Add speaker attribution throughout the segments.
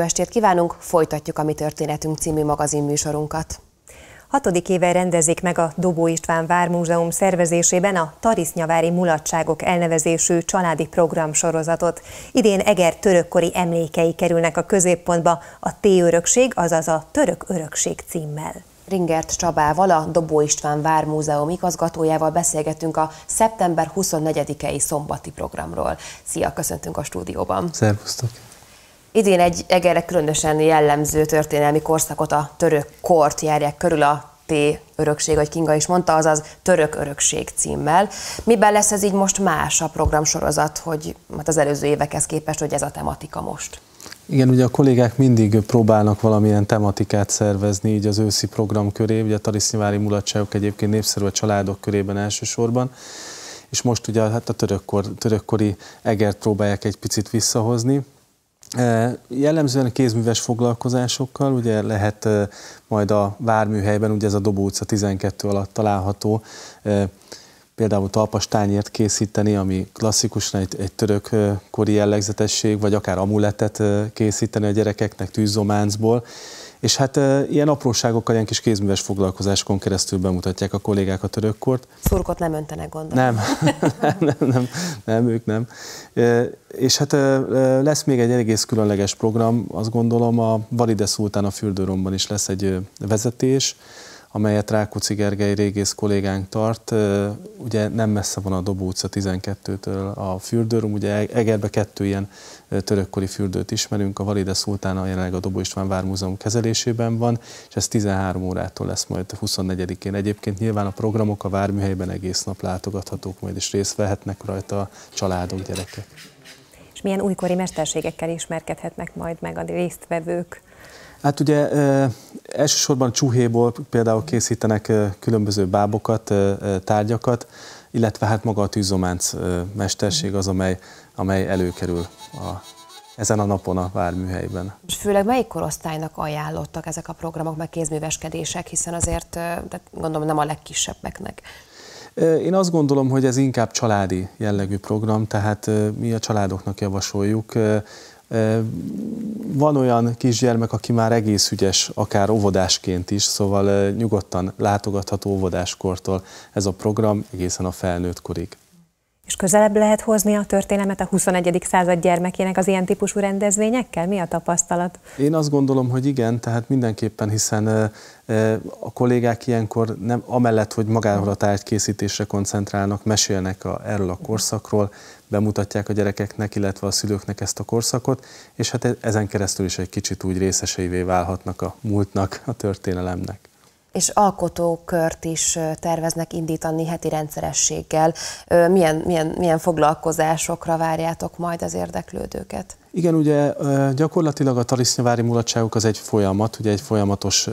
Speaker 1: jó estét kívánunk, folytatjuk a Mi Történetünk című magazinműsorunkat.
Speaker 2: Hatodik éve rendezik meg a Dobó István Vármúzeum szervezésében a Tarisznyavári Mulatságok elnevezésű családi programsorozatot. Idén Eger törökkori emlékei kerülnek a középpontba a T-örökség, azaz a Török Örökség címmel. Ringert Csabával, a Dobó István Vármúzeum
Speaker 1: igazgatójával beszélgetünk a szeptember 24-i szombati programról. Szia, köszöntünk a stúdióban. Szervusztok! Idén egy Egerre különösen jellemző történelmi korszakot, a török kort járják körül a T örökség, ahogy Kinga is mondta, azaz török örökség címmel. Miben lesz ez így most más a programsorozat, hogy hát az előző évekhez képest, hogy ez a tematika most?
Speaker 3: Igen, ugye a kollégák mindig próbálnak valamilyen tematikát szervezni így az őszi program köré, ugye a tarisznyvári mulatságok egyébként népszerű a családok körében elsősorban, és most ugye hát a törökkor, törökkori egert próbálják egy picit visszahozni, Jellemzően a kézműves foglalkozásokkal, ugye lehet majd a várműhelyben, ugye ez a Dobó utca 12 alatt található, például talpastányért készíteni, ami klasszikusan egy, egy török kori jellegzetesség, vagy akár amuletet készíteni a gyerekeknek tűzománcból. És hát ilyen apróságokkal, ilyen kis kézműves foglalkozásokon keresztül bemutatják a kollégák a törökkort.
Speaker 1: Szurkot nem öntenek, gondolom. Nem,
Speaker 3: nem, nem, nem, nem ők nem. És hát lesz még egy egész különleges program, azt gondolom a Valide Szultán a fürdőromban is lesz egy vezetés, amelyet Rákóczi Gergely régész kollégánk tart. Ugye nem messze van a Dobó utca 12-től a fürdőrum, ugye Egerbe kettő ilyen törökkori fürdőt ismerünk, a Valide a jelenleg a Dobó István Vármúzeum kezelésében van, és ez 13 órától lesz majd 24-én. Egyébként nyilván a programok a várműhelyben egész nap látogathatók, majd is részt vehetnek rajta a családok, gyerekek.
Speaker 2: És milyen újkori mesterségekkel ismerkedhetnek majd meg a résztvevők?
Speaker 3: Hát ugye elsősorban csúhéból például készítenek különböző bábokat, tárgyakat, illetve hát maga a tűzománc mesterség az, amely, amely előkerül a, ezen a napon a várműhelyben.
Speaker 1: És főleg melyik korosztálynak ajánlottak ezek a programok, meg kézműveskedések, hiszen azért de gondolom nem a legkisebbeknek.
Speaker 3: Én azt gondolom, hogy ez inkább családi jellegű program, tehát mi a családoknak javasoljuk, van olyan kisgyermek, aki már egész ügyes, akár óvodásként is, szóval nyugodtan látogatható óvodáskortól ez a program egészen a felnőtt korig.
Speaker 2: És közelebb lehet hozni a történelmet a 21. század gyermekének az ilyen típusú rendezvényekkel? Mi a tapasztalat?
Speaker 3: Én azt gondolom, hogy igen, tehát mindenképpen, hiszen a kollégák ilyenkor nem, amellett, hogy magáról a tárgy készítésre koncentrálnak, mesélnek a, erről a korszakról, bemutatják a gyerekeknek, illetve a szülőknek ezt a korszakot, és hát e-, ezen keresztül is egy kicsit úgy részeseivé válhatnak a múltnak, a történelemnek
Speaker 1: és alkotókört is terveznek indítani heti rendszerességgel. Milyen, milyen, milyen foglalkozásokra várjátok majd az érdeklődőket?
Speaker 3: Igen, ugye gyakorlatilag a talisznyávári mulatságok az egy folyamat, ugye egy folyamatos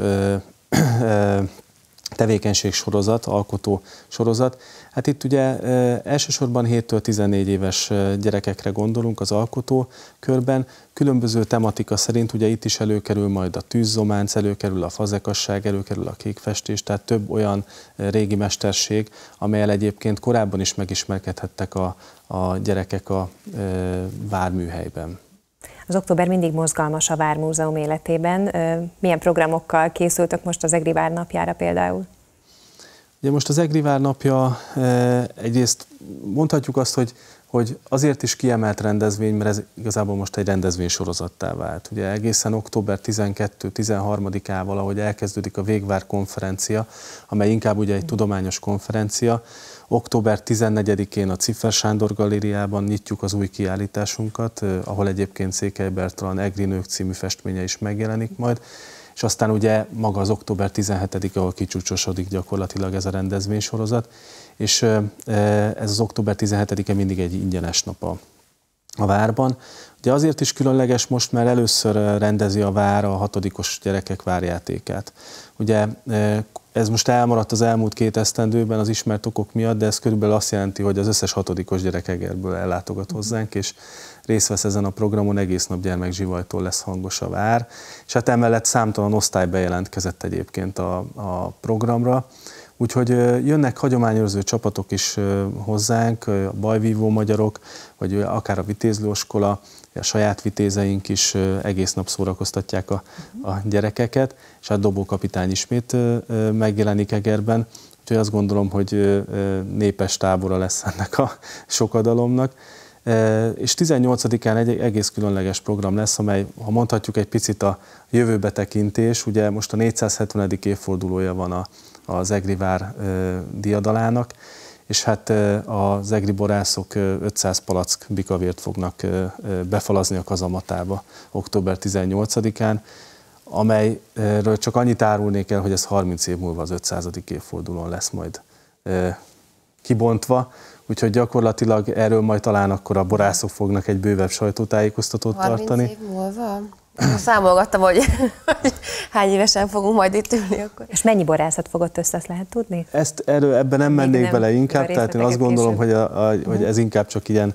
Speaker 3: tevékenység sorozat, alkotó sorozat. Hát itt ugye e, elsősorban 7-től 14 éves e, gyerekekre gondolunk az alkotó körben. Különböző tematika szerint ugye itt is előkerül majd a tűzzománc, előkerül a fazekasság, előkerül a kékfestés, tehát több olyan e, régi mesterség, amelyel egyébként korábban is megismerkedhettek a, a gyerekek a a várműhelyben.
Speaker 2: Az október mindig mozgalmas a Vármúzeum életében. Milyen programokkal készültök most az Egri Vár napjára például?
Speaker 3: Ugye most az Egri Vár napja e, egyrészt mondhatjuk azt, hogy hogy azért is kiemelt rendezvény, mert ez igazából most egy rendezvény sorozattá vált. Ugye egészen október 12-13-ával, ahogy elkezdődik a Végvár konferencia, amely inkább ugye egy tudományos konferencia, október 14-én a Ciffer Sándor galériában nyitjuk az új kiállításunkat, eh, ahol egyébként Székely Bertalan Egri nők című festménye is megjelenik majd, és aztán ugye maga az október 17 ahol kicsúcsosodik gyakorlatilag ez a rendezvénysorozat, és ez az október 17-e mindig egy ingyenes nap a, a várban. Ugye azért is különleges most, mert először rendezi a vár a hatodikos gyerekek várjátékát. Ugye ez most elmaradt az elmúlt két esztendőben az ismert okok miatt, de ez körülbelül azt jelenti, hogy az összes hatodikos gyerek Egerből ellátogat hozzánk, és részt vesz ezen a programon, egész nap zsivajtól lesz hangos a vár. És hát emellett számtalan osztály bejelentkezett egyébként a, a programra Úgyhogy jönnek hagyományőrző csapatok is hozzánk, a bajvívó magyarok, vagy akár a vitézlőskola, a saját vitézeink is egész nap szórakoztatják a, a gyerekeket, és hát dobókapitány ismét megjelenik Egerben, úgyhogy azt gondolom, hogy népes tábora lesz ennek a sokadalomnak. És 18-án egy egész különleges program lesz, amely, ha mondhatjuk, egy picit a jövőbe tekintés. Ugye most a 470. évfordulója van a, az egrivár diadalának, és hát az egri borászok 500 palack bikavért fognak befalazni a kazamatába október 18-án, amelyről csak annyit árulnék el, hogy ez 30 év múlva az 500. évfordulón lesz majd kibontva, úgyhogy gyakorlatilag erről majd talán akkor a borászok fognak egy bővebb sajtótájékoztatót 30 tartani.
Speaker 2: 30 év múlva? Számolgattam, hogy, hogy hány évesen fogunk majd itt ülni akkor. És mennyi borászat fogott össze, azt lehet tudni?
Speaker 3: Ezt erről ebben nem Még mennék nem bele inkább, tehát én azt gondolom, hogy, a, a, hogy uh-huh. ez inkább csak ilyen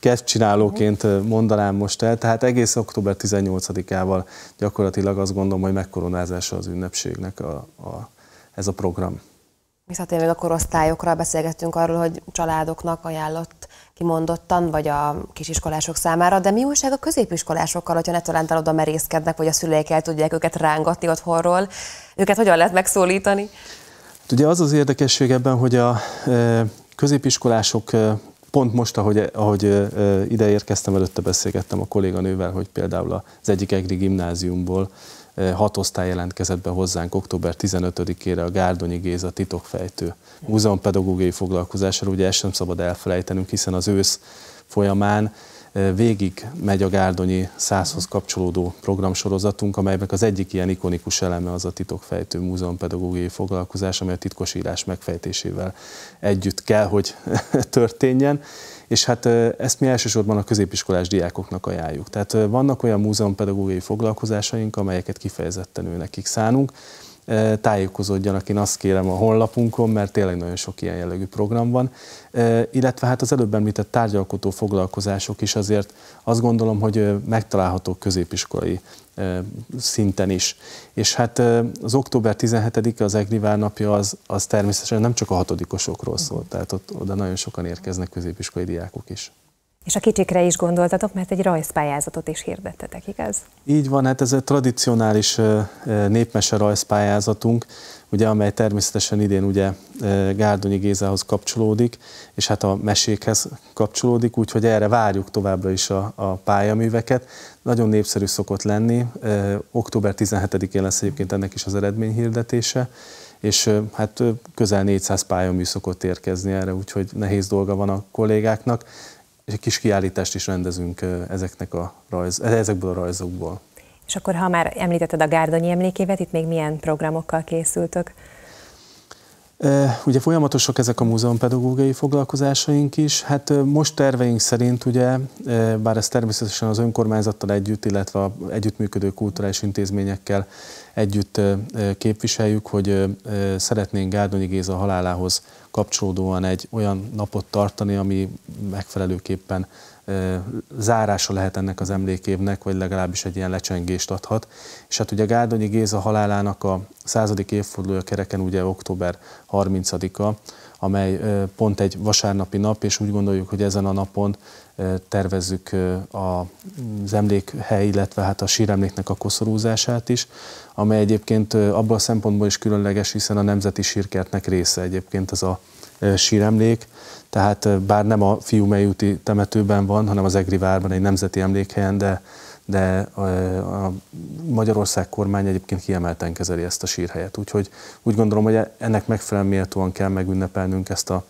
Speaker 3: kertcsinálóként mondanám most el, tehát egész október 18-ával gyakorlatilag azt gondolom, hogy megkoronázása az ünnepségnek a, a, ez a program.
Speaker 1: Visszatérve a korosztályokra, beszélgettünk arról, hogy családoknak ajánlott kimondottan, vagy a kisiskolások számára, de mi újság a középiskolásokkal, hogyha talán oda merészkednek, vagy a szüleik el tudják őket rángatni otthonról, őket hogyan lehet megszólítani?
Speaker 3: Hát ugye az az érdekesség ebben, hogy a e, középiskolások e, pont most, ahogy, ahogy e, ide érkeztem, előtte beszélgettem a kolléganővel, hogy például az egyik egri gimnáziumból hat osztály jelentkezett be hozzánk október 15-ére a Gárdonyi Géza titokfejtő múzeumpedagógiai foglalkozásra, ugye ezt sem szabad elfelejtenünk, hiszen az ősz folyamán végig megy a Gárdonyi 100-hoz kapcsolódó programsorozatunk, amelynek az egyik ilyen ikonikus eleme az a titokfejtő múzeumpedagógiai foglalkozás, amely a titkosírás megfejtésével együtt kell, hogy történjen és hát ezt mi elsősorban a középiskolás diákoknak ajánljuk. Tehát vannak olyan múzeumpedagógiai foglalkozásaink, amelyeket kifejezetten ő nekik szánunk, tájékozódjanak, én azt kérem a honlapunkon, mert tényleg nagyon sok ilyen jellegű program van. Illetve hát az előbb említett tárgyalkotó foglalkozások is azért azt gondolom, hogy megtalálható középiskolai szinten is. És hát az október 17-e, az Egrivár napja, az, az természetesen nem csak a hatodikosokról szól, tehát ott oda nagyon sokan érkeznek középiskolai diákok is.
Speaker 2: És a kicsikre is gondoltatok, mert egy rajzpályázatot is hirdettetek, igaz?
Speaker 3: Így van, hát ez a tradicionális népmese rajzpályázatunk, ugye, amely természetesen idén ugye Gárdonyi Gézához kapcsolódik, és hát a mesékhez kapcsolódik, úgyhogy erre várjuk továbbra is a, a pályaműveket. Nagyon népszerű szokott lenni, október 17-én lesz egyébként ennek is az eredményhirdetése, és hát közel 400 pályamű szokott érkezni erre, úgyhogy nehéz dolga van a kollégáknak és egy kis kiállítást is rendezünk ezeknek a rajz, ezekből a rajzokból.
Speaker 2: És akkor, ha már említetted a Gárdonyi emlékévet, itt még milyen programokkal készültök?
Speaker 3: Ugye folyamatosak ezek a múzeumpedagógiai foglalkozásaink is. Hát most terveink szerint ugye, bár ez természetesen az önkormányzattal együtt, illetve a együttműködő kulturális intézményekkel együtt képviseljük, hogy szeretnénk Gárdonyi Géza halálához kapcsolódóan egy olyan napot tartani, ami megfelelőképpen zárása lehet ennek az emlékévnek, vagy legalábbis egy ilyen lecsengést adhat. És hát ugye Gárdonyi Géza halálának a századik évfordulója kereken ugye október 30-a, amely pont egy vasárnapi nap, és úgy gondoljuk, hogy ezen a napon tervezzük az emlékhely, illetve hát a síremléknek a koszorúzását is, amely egyébként abban a szempontból is különleges, hiszen a Nemzeti Sírkertnek része egyébként ez a síremlék, tehát bár nem a Fiumei úti temetőben van, hanem az Egri várban, egy nemzeti emlékhelyen, de, de a Magyarország kormány egyébként kiemelten kezeli ezt a sírhelyet. Úgyhogy úgy gondolom, hogy e, ennek megfelelően méltóan kell megünnepelnünk ezt a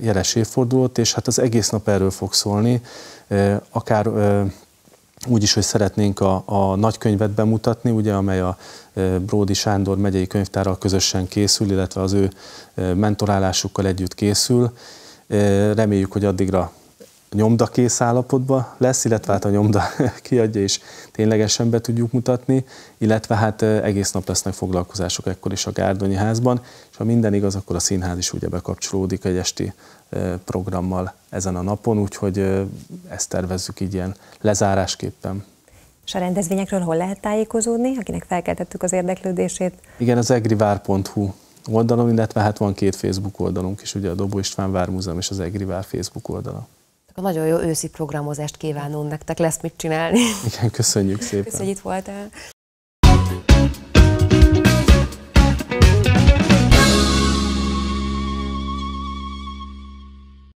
Speaker 3: jeles évfordulót, és hát az egész nap erről fog szólni, akár úgy is, hogy szeretnénk a, a nagykönyvet bemutatni, ugye, amely a Bródi Sándor megyei könyvtárral közösen készül, illetve az ő mentorálásukkal együtt készül, Reméljük, hogy addigra nyomdakész állapotba lesz, illetve hát a nyomda kiadja és ténylegesen be tudjuk mutatni, illetve hát egész nap lesznek foglalkozások ekkor is a Gárdonyi házban, és ha minden igaz, akkor a színház is ugye bekapcsolódik egy esti programmal ezen a napon, úgyhogy ezt tervezzük így ilyen lezárásképpen.
Speaker 2: És a rendezvényekről hol lehet tájékozódni, akinek felkeltettük az érdeklődését?
Speaker 3: Igen, az egrivár.hu oldalon, illetve hát van két Facebook oldalunk is, ugye a Dobó István Vár és az Egri Vár Facebook oldala.
Speaker 1: Akkor nagyon jó őszi programozást kívánunk nektek, lesz mit csinálni.
Speaker 3: Igen, köszönjük szépen. Köszönjük,
Speaker 1: hogy itt voltál.